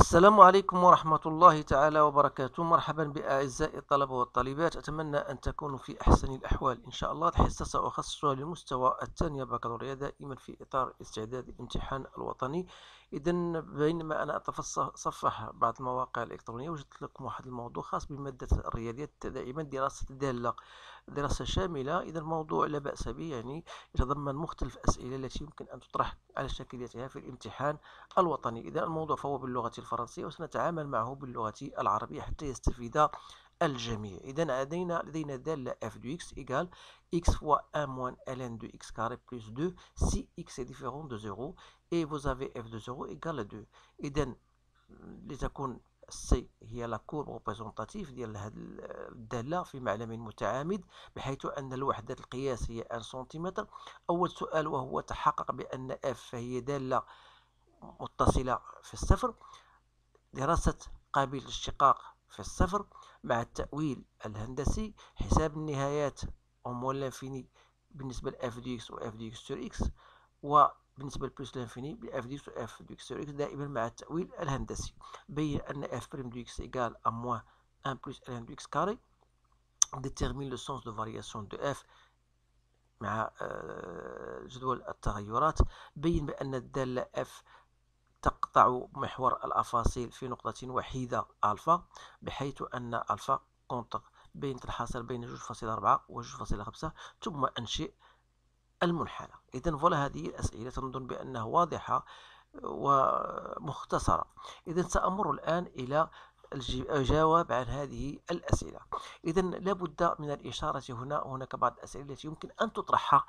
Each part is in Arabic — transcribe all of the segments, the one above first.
السلام عليكم ورحمة الله تعالى وبركاته مرحبا بأعزائي الطلبة والطالبات أتمنى أن تكونوا في أحسن الأحوال إن شاء الله الحصة سأخصصها للمستوى الثاني بكالوريا دائما في إطار استعداد الامتحان الوطني إذا بينما أنا أتصفح بعض المواقع الإلكترونية وجدت لكم واحد الموضوع خاص بمادة الرياضيات دائما دراسة دالة دراسة شاملة إذا الموضوع لا بأس به يعني يتضمن مختلف الأسئلة التي يمكن أن تطرح على شاكلتها في الامتحان الوطني إذا الموضوع فهو باللغة الفرنسية وسنتعامل معه باللغة العربية حتى يستفيد الجميع اذا لدينا لدينا داله اف دو اكس ايكال اكس فوا ام موان ln دو اكس كاري بلس دو سي اكس ديفيرون دو زيرو اي فوزافي اف دو زيرو ايكال دو اذا لتكون سي هي لا كورب ريبريزونتاتيف ديال هاد الداله في معلم متعامد بحيث ان الوحده القياس هي ان سنتيمتر اول سؤال وهو تحقق بان اف هي داله متصله في الصفر دراسه قابل الاشتقاق في الصفر مع التأويل الهندسي حساب النهايات أمور لانفيني بالنسبة لإف دي إكس وإف دي إكس تور إكس وبالنسبة لبلس لانفيني بإف دي إكس وإف دي إكس تور إكس دائما مع التأويل الهندسي بين أن إف بريم دو إكس إيكال أ أن بلس ألان دو إكس كاري ديتيرمين لو سونس دو فارياسيون دو إف مع آه، جدول التغيرات بين بأن الدالة إف تقطع محور الأفاصيل في نقطة وحيدة ألفا بحيث أن ألفا كونتر بين الحاصل بين 2.4 و 2.5 ثم أنشئ المنحنى إذا فوالا هذه الأسئلة تنظن بأنها واضحة ومختصرة إذا سأمر الآن إلى الجواب عن هذه الأسئلة إذا لابد من الإشارة هنا هناك بعض الأسئلة التي يمكن أن تطرحها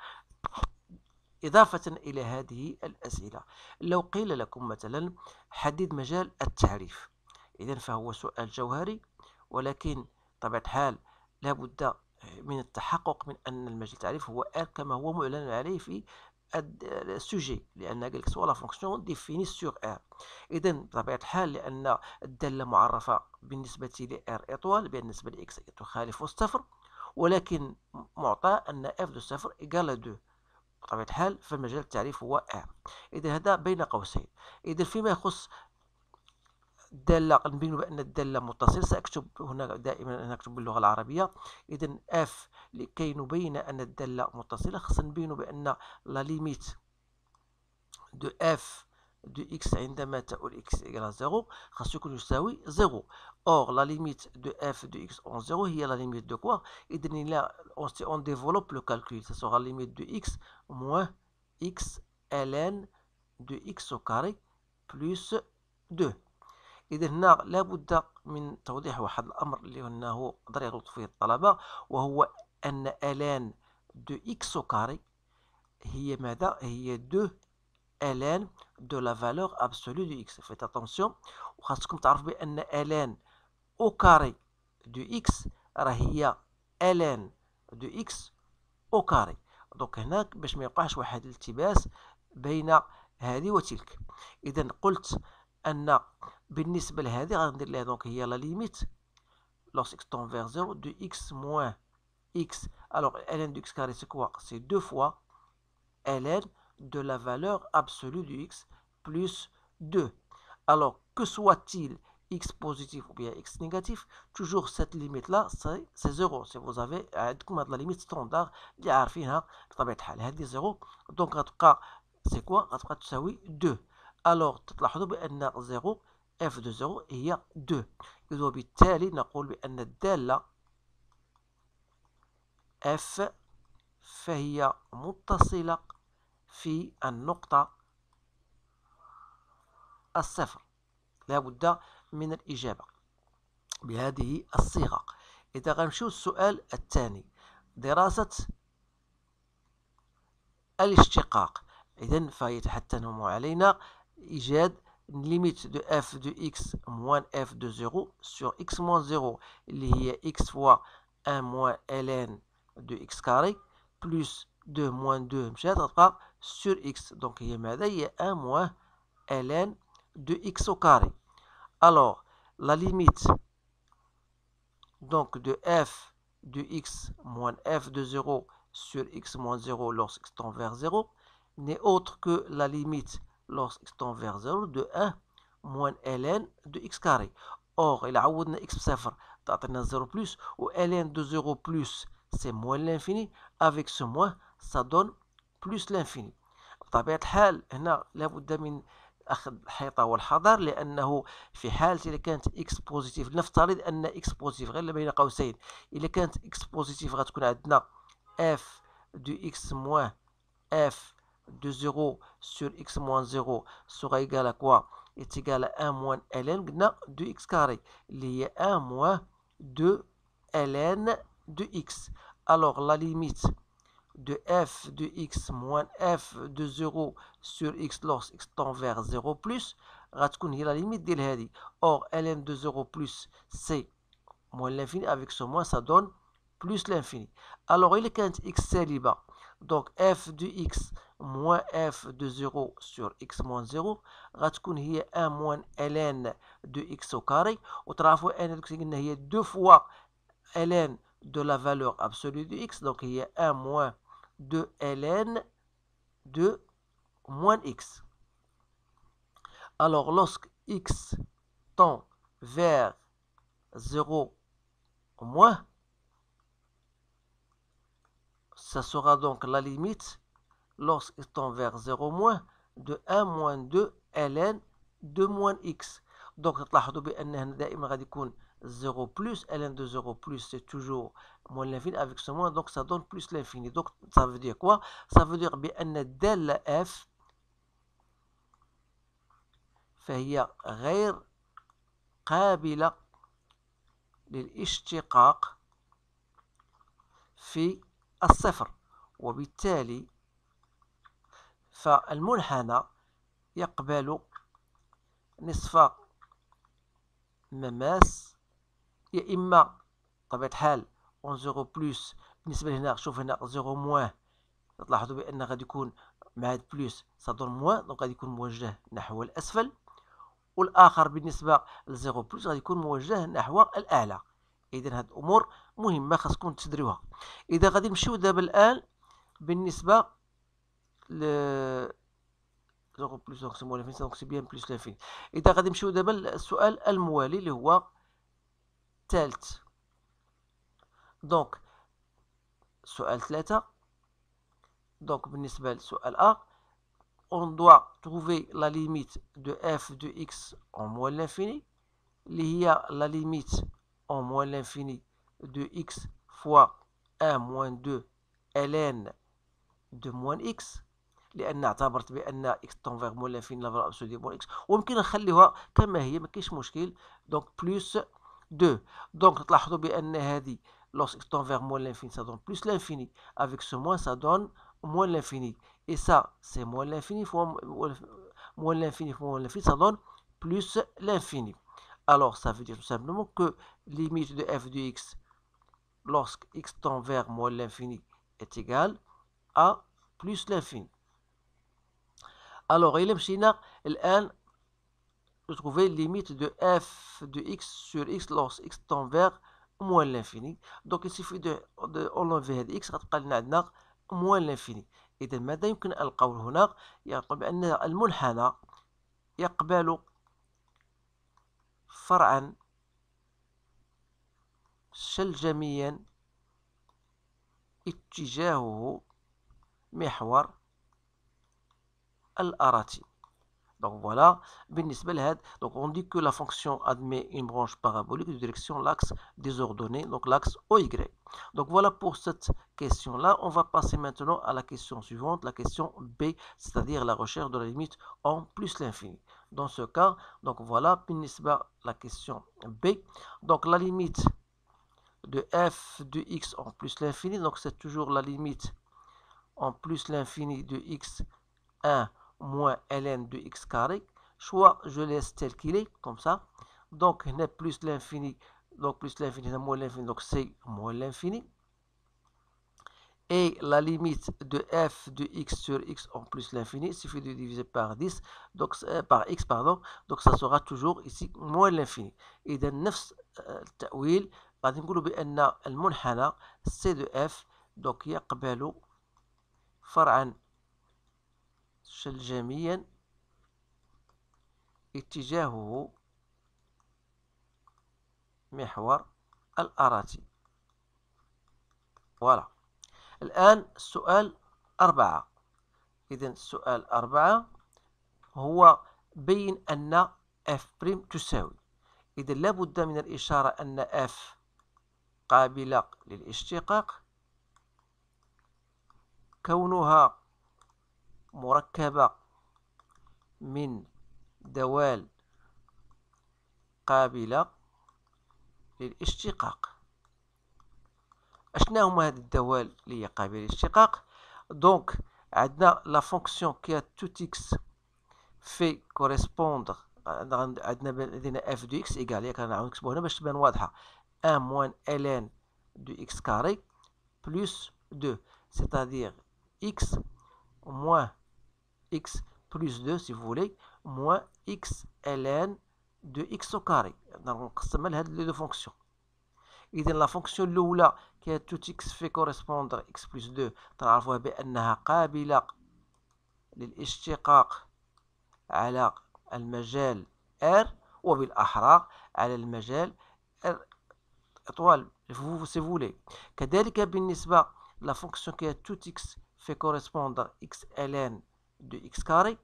إضافة إلى هذه الأسئلة لو قيل لكم مثلا حدد مجال التعريف إذا فهو سؤال جوهري ولكن طبعا الحال لابد من التحقق من أن المجال التعريف هو R كما هو معلن عليه في السوجي لأن قال لك سوا لا فونكسيون ديفيني سور R إذا بطبيعة الحال لأن الدالة معرفة بالنسبة ل R إطوال بالنسبة لإكس تخالف الصفر ولكن معطى أن اف دو صفر إيكال دو بطبيعة الحال فمجال التعريف هو R إذا هذا بين قوسين إذا فيما يخص الدالة نبين بأن الدالة متصل سأكتب هنا دائما أنا أكتب باللغة العربية إذا اف لكي نبين أن الدالة متصلة خصنا نبين بأن لا ليميت دو اف دو إكس عندما تؤول إكس إيكال زيرو خاصو يكون يساوي زيرو أور لا ليميت دو إف دو إكس أون زيرو هي لا ليميت دو كوا إذن إلا أون ديفلوب لو كالكول سا سوغا ليميت دو إكس موان إكس ln دو إكس أو كاري بلوس دو إذا هنا لابد من توضيح واحد الأمر اللي أنه يغلط فيه الطلبة وهو أن ln دو إكس أو كاري هي ماذا؟ هي دو ln دو لا فالور ابسولو دو اكس فيت اتونسيون وخاصكم تعرفوا بان ln او كاري دو اكس راه هي ln دو اكس او كاري دونك هنا باش ما يوقعش واحد الالتباس بين هذه وتلك اذا قلت ان بالنسبه لهذه غندير لها دونك هي لا ليميت لوس اكس تون فير زيرو دو اكس موان اكس الوغ ln دو اكس كاري سي كوا سي دو فوا ln de la valeur absolue de x plus 2. Alors, que soit-il x positif ou bien x négatif, toujours cette limite-là, c'est 0. Si vous avez euh, la limite standard, هذه 0. Donc, c'est quoi تساوي 2. Alors, تلاحظوا بأن 0 f de 0 a 2. avez وبالتالي نقول بأن الدالة f a متصلة في النقطة الصفر لا بد من الإجابة بهذه الصيغة إذا غنمشيو السؤال الثاني دراسة الاشتقاق إذا فيتحتم علينا إيجاد ليميت دو اف دو اكس موان اف دو زيرو سور اكس موان زيرو اللي هي اكس فوا ان موان الان دو اكس كاري بلوس دو موان دو مشات غتبقى sur x. Donc, il y a 1 moins ln de x au carré. Alors, la limite donc de f de x moins f de 0 sur x moins 0 x tend vers 0 n'est autre que la limite x tend vers 0 de 1 moins ln de x carré. Or, il a x 0 plus ou ln de 0 plus c'est moins l'infini avec ce moins ça donne بلوس لانفيني بطبيعة الحال هنا لابد من أخذ الحيطة والحذر لأنه في حالة إذا كانت إكس بوزيتيف لنفترض أن إكس بوزيتيف غير بين قوسين إذا كانت إكس بوزيتيف غتكون عندنا اف دو إكس موان اف دو زيرو سور إكس موان زيرو سوغا إيكالا كوا إتيكالا أن موان ألان قلنا دو إكس كاري اللي هي أن موان دو ألان دو إكس ألوغ لا ليميت de f de x moins f de 0 sur x lorsque x tend vers 0 plus غتكون la limite de or ln de 0 plus c'est moins l'infini avec ce moins ça donne plus l'infini alors il est x célibat donc f de x moins f de 0 sur x moins 0 غتكون هي 1 moins ln de x au carré autrefois ان 2 fois ln de la valeur absolue de x donc il y a 1 moins de ln de moins x. Alors, lorsque x tend vers 0 moins, ça sera donc la limite, lorsqu'il tend vers 0 moins, de 1 moins 2 ln de moins x. Donc, تلاحظوا بأن هنا دائما 0 plus ln de 0 plus c'est toujours moins l'infini avec ce moins donc ça donne plus l'infini donc ça veut dire quoi ça veut dire bien del f فهي غير قابلة للاشتقاق في الصفر وبالتالي فالمنحنى يقبل نصف مماس يا اما بطبيعه الحال اون زيرو بلس بالنسبه لهنا شوف هنا زيرو موان تلاحظوا بان غادي يكون مع هاد بلس صدر موان دونك غادي يكون موجه نحو الاسفل والاخر بالنسبه لزيرو بلس غادي يكون موجه نحو الاعلى اذا هاد الامور مهمه خاصكم تدريوها اذا غادي نمشيو دابا الان بالنسبه ل زيرو بلوس دونك سي موان لانفينيتي دونك سي بيان بلوس لانفينيتي اذا غادي نمشيو دابا للسؤال الموالي اللي هو تالت دونك سؤال ثلاثة Donc بالنسبة sur l'a. on doit trouver la limite de f de x en moins l'infini il y a la limite en moins l'infini de x fois 1 moins 2 ln de moins x لأن اعتبرت na x tend vers moins l'infini la valeur absolue de moins x ou on peut la laisser comme il donc plus 2. Donc, x tend vers moins l'infini, ça donne plus l'infini. Avec ce moins, ça donne moins l'infini. Et ça, c'est moins l'infini fois euh, moins l'infini fois moins l'infini, ça donne plus l'infini. Alors, ça veut dire tout simplement que limite de f de x, lorsque x tend vers moins l'infini, est égale à plus l'infini. Alors, il est n. de trouver limite de f de x sur x lorsque x tend vers moins l'infini دونك يسيفي دو اونلوفي هاد اكس غتبقى لنا عندنا موان لانفيني اذا ماذا يمكن القول هنا يقول بان المنحنى يقبل فرعا شلجميا اتجاهه محور الاراتي Donc voilà, donc on dit que la fonction admet une branche parabolique de direction l'axe désordonné, donc l'axe OY. Donc voilà pour cette question-là. On va passer maintenant à la question suivante, la question B, c'est-à-dire la recherche de la limite en plus l'infini. Dans ce cas, donc voilà, la question B. Donc la limite de f de x en plus l'infini, donc c'est toujours la limite en plus l'infini de x1 moins ln de x carré. Soit je laisse tel qu'il est, comme ça. Donc, n a plus l'infini, donc plus l'infini, moins l'infini, donc c'est moins l'infini. Et la limite de f de x sur x en plus l'infini, il suffit de diviser par 10, donc, euh, par x, pardon, donc ça sera toujours ici moins l'infini. Et d'un 9 التأويل غادي نقولوا بأن المنحنى c de f donc يقبل فرعا شلجميا اتجاهه محور الأراتي فوالا الآن السؤال أربعة إذا السؤال أربعة هو بين أن اف بريم تساوي إذا لابد من الإشارة أن اف قابلة للاشتقاق كونها مركبة من دوال قابلة للاشتقاق اشنا هما هاد الدوال اللي هي قابلة للاشتقاق دونك عندنا لا فونكسيون كي توت اكس في كوريسبوند عندنا لدينا اف دو اكس ايكال ياك انا نكتبو هنا باش تبان واضحة ان موان ان دو اكس كاري بلوس دو سيتادير اكس موان x plus 2 si vous voulez, moins x ln de x au carré. Donc, on va les deux fonctions. Et dans la fonction l'oula, qui est tout x fait correspondre x plus 2, on va voir qu'elle est capable للاشتقاق على المجال R وبالأحرى على المجال R si vous la fonction qui a tout X fait correspondre X ln دو إكس كاري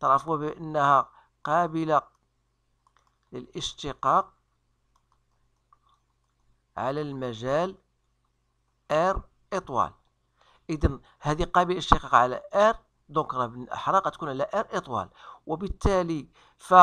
تعرفوا بأنها قابلة للاشتقاق على المجال R إطوال إذا هذه قابلة للاشتقاق على R دونك راه بالأحرى غتكون على R إطوال وبالتالي ف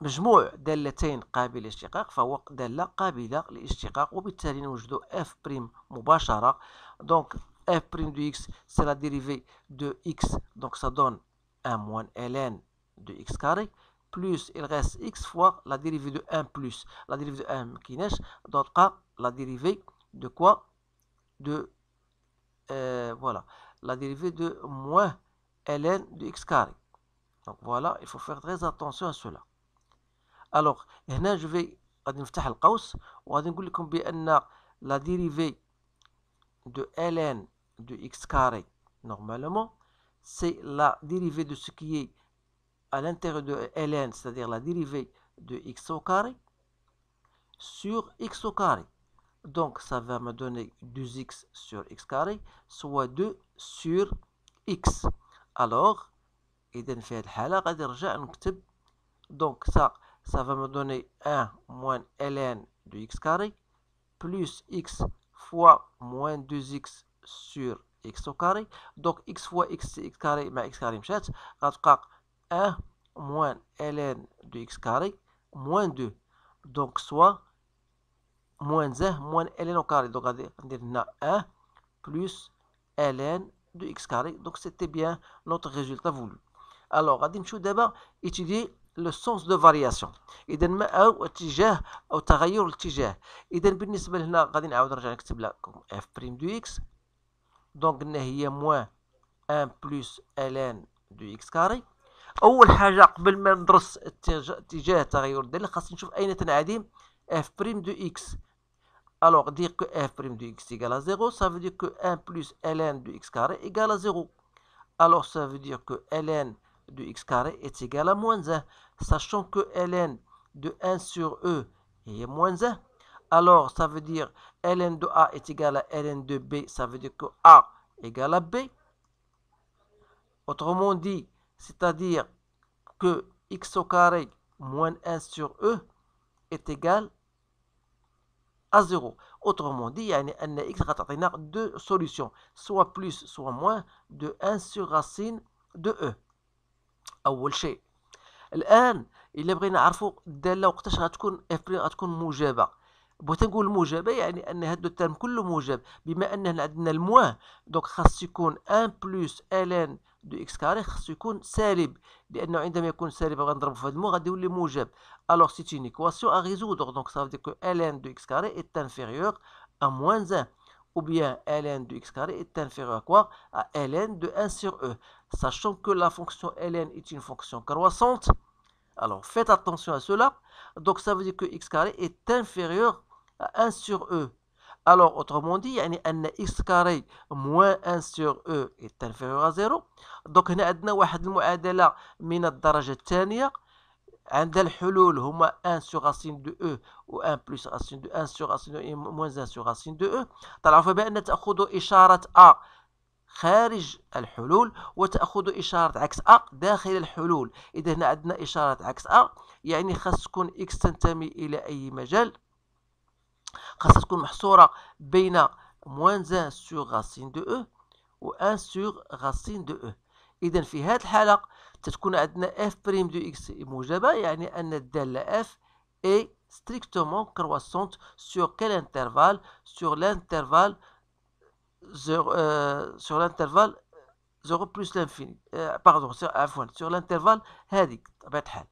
مجموع دالتين قابل للاشتقاق فهو دالة قابلة للاشتقاق وبالتالي نوجد اف بريم مباشرة دونك f' de x, c'est la dérivée de x. Donc ça donne 1 moins ln de x carré plus il reste x fois la dérivée de 1 plus la dérivée de m qui n'est dans le la dérivée de quoi de euh, voilà la dérivée de moins ln de x carré donc voilà il faut faire très attention à cela alors هنا je vais غادي نفتح القوس وغادي نقول لكم بان la dérivée de ln de x carré, normalement, c'est la dérivée de ce qui est à l'intérieur de ln, c'est-à-dire la dérivée de x au carré, sur x au carré. Donc, ça va me donner 2x sur x carré, soit 2 sur x. Alors, et ça, ça va me donner donc ça, Donc, ça va me donner moins ln de x carré plus x fois moins 2 x sur x au carré. Donc x fois x, x carré mais x carré مشات غتبقى 1 moins ln de x carré moins 2. Donc soit moins 1 moins ln au carré. Donc on a 1 plus ln de x carré. Donc c'était bien notre résultat voulu. Alors, on va d'abord étudier le sens de variation. اذا ما اتجاه او تغير الاتجاه on لهنا غادي on نرجع نكتب لكم on donc, il y a moins 1 plus ln x carré اول حاجه قبل ما ندرس اتجاه خاصني نشوف alors dire que f de x égal à 0 ça veut dire que 1 plus ln de x carré égal à 0 alors ça veut dire que ln de x carré est égal à moins 1 sachant que ln de 1 sur e est moins 1 alors ça veut dire ln de A est égal à ln de B, ça veut dire que A égal à B. Autrement dit, c'est-à-dire que x au carré moins 1 sur E est égal à 0. Autrement dit, il x a deux solutions, soit plus, soit moins de 1 sur racine de E. أول شيء الآن إلا بغينا نعرفوا الدالة وقتاش غتكون اف le dire que le donc 1 plus ln de que est que le Alors c'est une équation à résoudre. Donc ça veut dire que ln de carré est inférieur à moins 1. Ou bien ln de carré est inférieur à quoi à ln de 1 sur e. Sachant que la fonction ln est une fonction croissante. Alors faites attention à cela. Donc ça veut dire que x carré est inférieur à 1 sur e. Alors autrement dit يعني أن x carré moins 1 sur e est inférieur à 0. Donc هنا عندنا واحد المعادلة من الدرجة الثانية عند الحلول هما 1 sur racine de e و 1 plus racine de 1 sur racine de e moins 1 sur racine de e. تعرفوا بأن تاخذوا إشارة a خارج الحلول وتأخذ إشارة عكس أ داخل الحلول إذا هنا عندنا إشارة عكس أ يعني خاص تكون إكس تنتمي إلى أي مجال خاصها تكون محصورة بين موان زان سوغ غاسين دو أو و أن سوغ غاسين دو أو إذا في هذه الحالة تتكون عندنا اف بريم دو إكس موجبة يعني أن الدالة اف إي ستريكتومون كرواسونت سوغ كال انترفال سوغ لانترفال Euh, sur, l'intervalle 0 plus l'infini euh, pardon sur, sur l'intervalle هذيك طبيعة الحال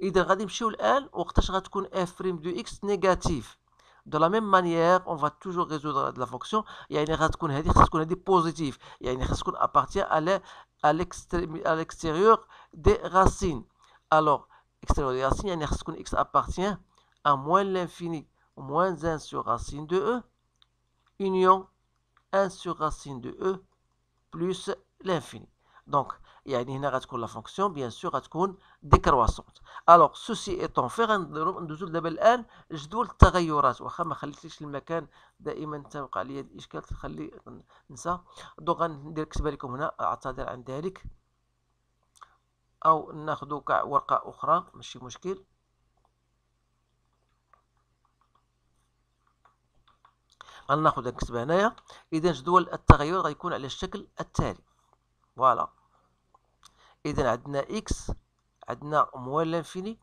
اذا غادي نمشيو الان وقتاش غتكون de de la même manière on va toujours résoudre la fonction يعني غتكون هذه خاص تكون هذه بوزيتيف يعني تكون à appartient à l'extérieur des racines alors extérieur des racines يعني تكون x appartient à moins l'infini moins 1 sur racine de e union 1 sur racine de e بلس l'infini. Donc, يعني هنا غتكون لا فونكسيون بيان سور غتكون ديكرواسونت. الوغ سوسي ايطون فين غندوزو دابا الان جدول التغيرات واخا ما خليتليش المكان دائما توقع لي الاشكال تخلي ننسى دونك غندير كتبها لكم هنا اعتذر عن ذلك او ناخدو كاع ورقه اخرى ماشي مشكل on غناخذ نكتبها هنايا اذا جدول التغير غيكون على الشكل التالي voilà. اذا عندنا اكس عندنا موال لانفيني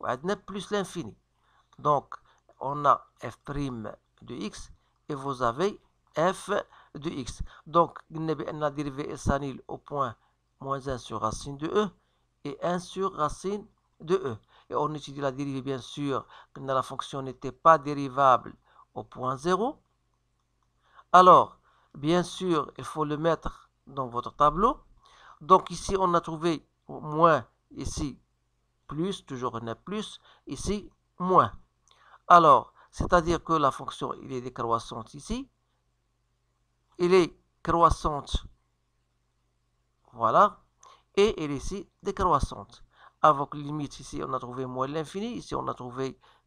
وعندنا بلس لانفيني donc, on a f de x et vous avez f de x. Donc, la dérivée est sanile au point moins 1 sur racine de e et 1 sur racine de e. Et on étudie la dérivée, bien sûr, que la fonction n'était pas dérivable au point 0. Alors, bien sûr, il faut le mettre dans votre tableau. Donc ici, on a trouvé moins, ici plus, toujours un plus, ici moins. Alors, c'est-à-dire que la fonction, il est décroissante ici. Il est croissante. Voilà. Et elle est ici décroissante. Avec limite, ici, on a trouvé moins l'infini. Ici, on a trouvé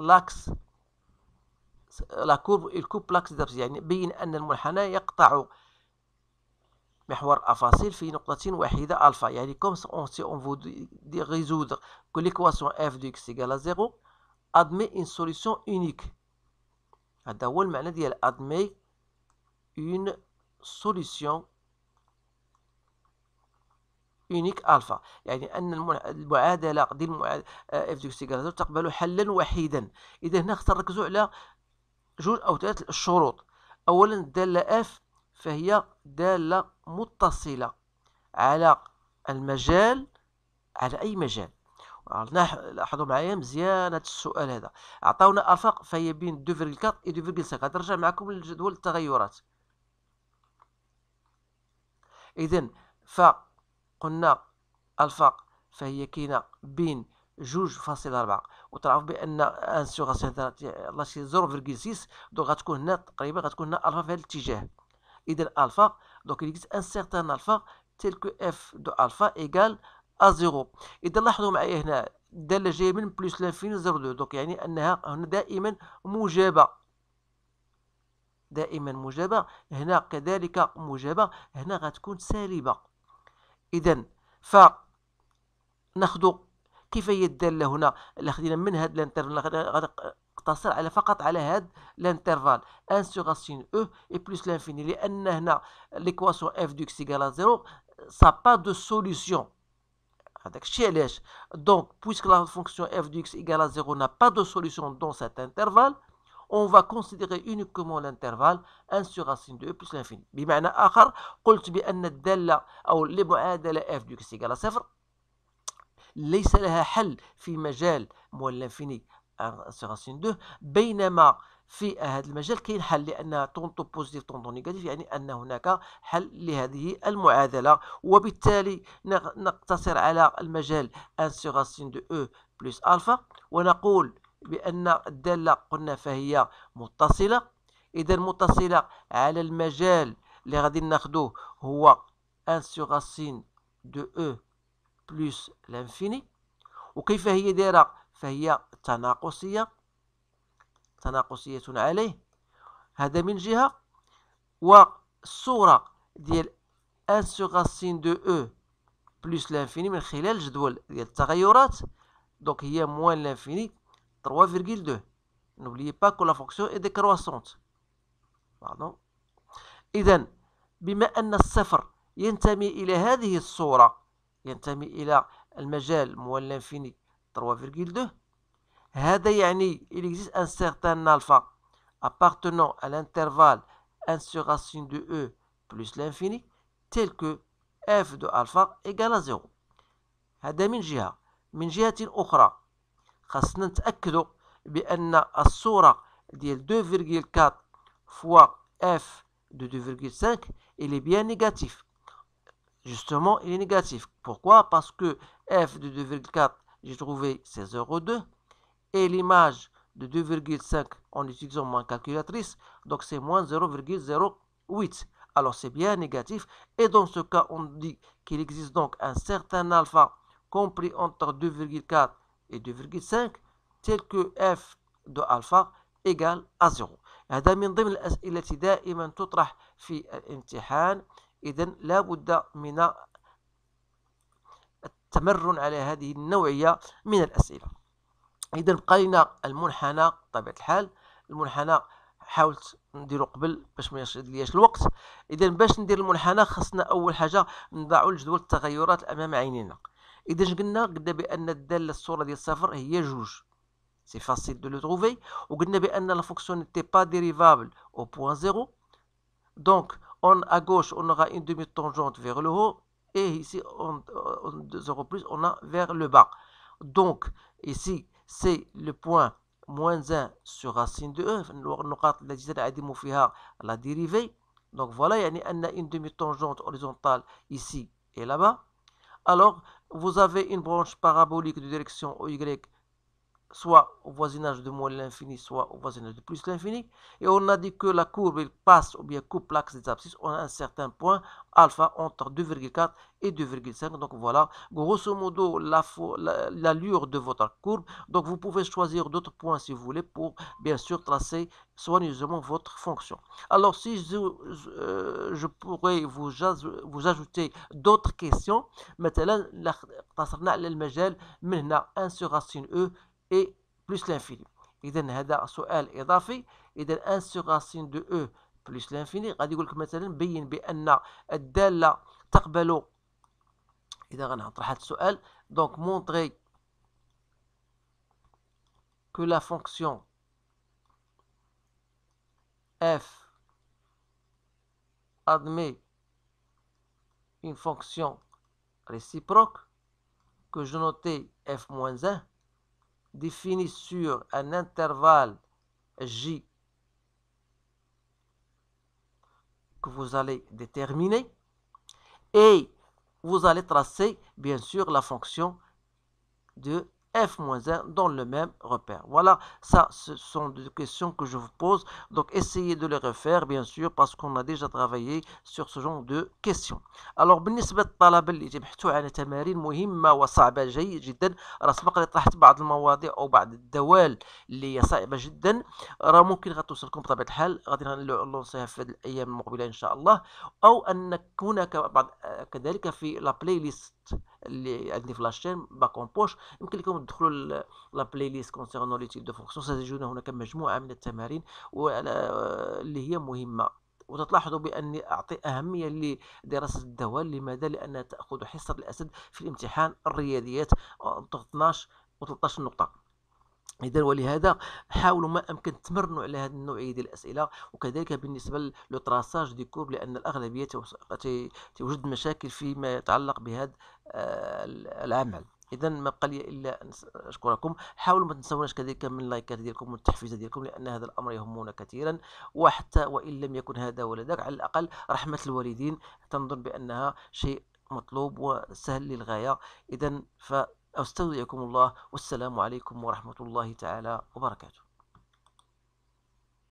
لاكس لا كوب الكوب لاكس دابس يعني بين أن المنحنى يقطع محور أفاصيل في نقطة واحدة ألفا يعني كوم سي اون فو دي ريزودر كو ليكواسيون اف دو اكس إيكال زيرو أدمي اون سوليسيون أونيك هذا هو المعنى ديال أدمي اون سوليسيون يونيك الفا يعني ان المعادله ديال اف آه، ديو سيغالازول تقبل حلا وحيدا اذا هنا خصنا نركزوا على جوج او ثلاث الشروط اولا الداله اف فهي داله متصله على المجال على اي مجال لاحظوا معايا مزيان هذا السؤال هذا عطاونا افاق فهي بين 2.4 و 2.5 غنرجع معكم لجدول التغيرات اذا ف قلنا الفاق فهي كاينه بين جوج فاصل أربعة وتعرف بأن أن سيغ لاشي زيرو فيرغيل سيس دونك غتكون هنا تقريبا غتكون هنا ألفا في هذا الاتجاه إذا ألفا دونك إليكس أن سيغتان ألفا تلكو إف دو ألفا إيكال أ زيرو إذا لاحظوا معايا هنا الدالة جاية من بلوس لانفين زيرو دو دونك يعني أنها هنا دائما موجبة دائما موجبة هنا كذلك موجبة هنا غتكون سالبة اذا ف ناخذ هي الداله هنا اللي خدينا من هذا الانترفال غادي نقتصر على فقط على هذا الانترفال ان سوغ سين او اي بلس لانفيني لان هنا ليكواسيون اف دو اكس ايكال زيرو سا با دو سوليسيون هذاك الشيء علاش دونك بويسك لا فونكسيون اف دو اكس ايكال زيرو نا با دو سوليسيون دون سات انترفال on va considérer uniquement l'intervalle 1 sur racine de e plus l'infini بمعنى آخر قلت بأن الدالة أو المعادلة f du x égale à صفر ليس لها حل في مجال موال الانفيني sur racine 2 بينما في هذا المجال كاين حل لانها طونطو بوزيتيف طونطو نيجاتيف يعني ان هناك حل لهذه المعادله وبالتالي نقتصر على المجال 1 سور راسين دو او بلس الفا ونقول بأن الدالة قلنا فهي متصلة إذا متصلة على المجال اللي غادي ناخدوه هو أن سيغ سين دو او بلوس لانفيني وكيف هي دايرة فهي تناقصية تناقصية عليه هذا من جهة والصورة ديال أن سيغ سين دو او بلوس لانفيني من خلال جدول ديال التغيرات دونك هي موان لانفيني 3,2. N'oubliez pas que la fonction est décroissante. Pardon. إذا بما أن الصفر ينتمي إلى هذه الصورة ينتمي إلى المجال موال 3,2 هذا يعني il existe un certain alpha appartenant à l'intervalle 1 sur racine de e plus l'infini tel que f de alpha égale à 0 هذا من جهة من جهة أخرى خاصنا نتاكدوا بان 2.4 fois f de 2,5 il est bien négatif justement il est négatif pourquoi parce que f de 2,4 j'ai trouvé c'est 0,2 et l'image de 2,5 en utilisant ma calculatrice donc c'est moins 0,08 alors c'est bien négatif et dans ce cas on dit qu'il existe donc un certain alpha compris entre 2,4 et 2,5 tel que f de alpha égale à 0 هذا من ضمن الأسئلة التي دائما تطرح في الامتحان إذا لا بد من التمرن على هذه النوعية من الأسئلة إذا بقى لنا المنحنى بطبيعة الحال المنحنى حاولت نديرو قبل باش ما ليش الوقت اذا باش ندير المنحنى خصنا اول حاجه نضعو الجدول التغيرات امام عينينا Et qu'on a qu'on a que la est C'est facile de le trouver. la fonction n'était pas dérivable au point 0. Donc, on à gauche, on aura une demi-tangente vers le haut. Et ici, on en euh, plus on a vers le bas. Donc, ici, c'est le point moins 1 sur racine de e. nous aura la dérivée. Donc, voilà, il y a une demi-tangente horizontale ici et là-bas. alors vous avez une branche parabolique de direction y soit au voisinage de moins l'infini, soit au voisinage de plus l'infini. Et on a dit que la courbe passe ou bien coupe l'axe des abscisses. On a un certain point alpha entre 2,4 et 2,5. Donc voilà, grosso modo, l'allure de votre courbe. Donc vous pouvez choisir d'autres points si vous voulez pour bien sûr tracer soigneusement votre fonction. Alors si je, euh, pourrais vous, vous ajouter d'autres questions, maintenant, on a un sur racine E et plus l'infini. Et donc, ce que est a et c'est 1 sur racine de e plus l'infini. Je vais vous montrer que la fonction f admet une fonction réciproque que je notais f moins 1 définie sur un intervalle J que vous allez déterminer et vous allez tracer bien sûr la fonction de f-1 dans le même repère. Voilà, ça, ce sont des questions que je vous pose. Donc, essayez de les refaire, bien sûr, parce qu'on a déjà travaillé sur ce genre de questions. Alors, بالنسبة للطلبة اللي جبحتوا على تمارين مهمة وصعبة جيد جدا، راه سبق لي طرحت بعض المواضيع أو بعض الدوال اللي هي صعبة جدا، راه ممكن غتوصلكم بطبيعة الحال، غادي نلونسيها في الأيام المقبلة إن شاء الله، أو أن هناك بعض آه، كذلك في لابلاي ليست اللي عندي في لاشين باك اون بوش يمكن لكم تدخلوا لا بلاي ليست كونسيرنون لي تيب دو فونكسيون ستجدون هناك مجموعه من التمارين اللي هي مهمه وتلاحظوا باني اعطي اهميه لدراسه الدواء لماذا لانها تاخذ حصه الاسد في الامتحان الرياضيات 12 و 13 نقطه اذا ولهذا حاولوا ما امكن تمرنوا على هذه النوعيه ديال الاسئله وكذلك بالنسبه لو تراساج دي كوب لان الاغلبيه توجد مشاكل فيما يتعلق بهذا آه، العمل اذا ما بقى لي الا ان اشكركم حاولوا ما تنسوناش كذلك من اللايكات ديالكم والتحفيزات ديالكم لان هذا الامر يهمنا كثيرا وحتى وان لم يكن هذا ولا ذاك على الاقل رحمه الوالدين تنظن بانها شيء مطلوب وسهل للغايه اذا ف أستودعكم الله والسلام عليكم ورحمة الله تعالى وبركاته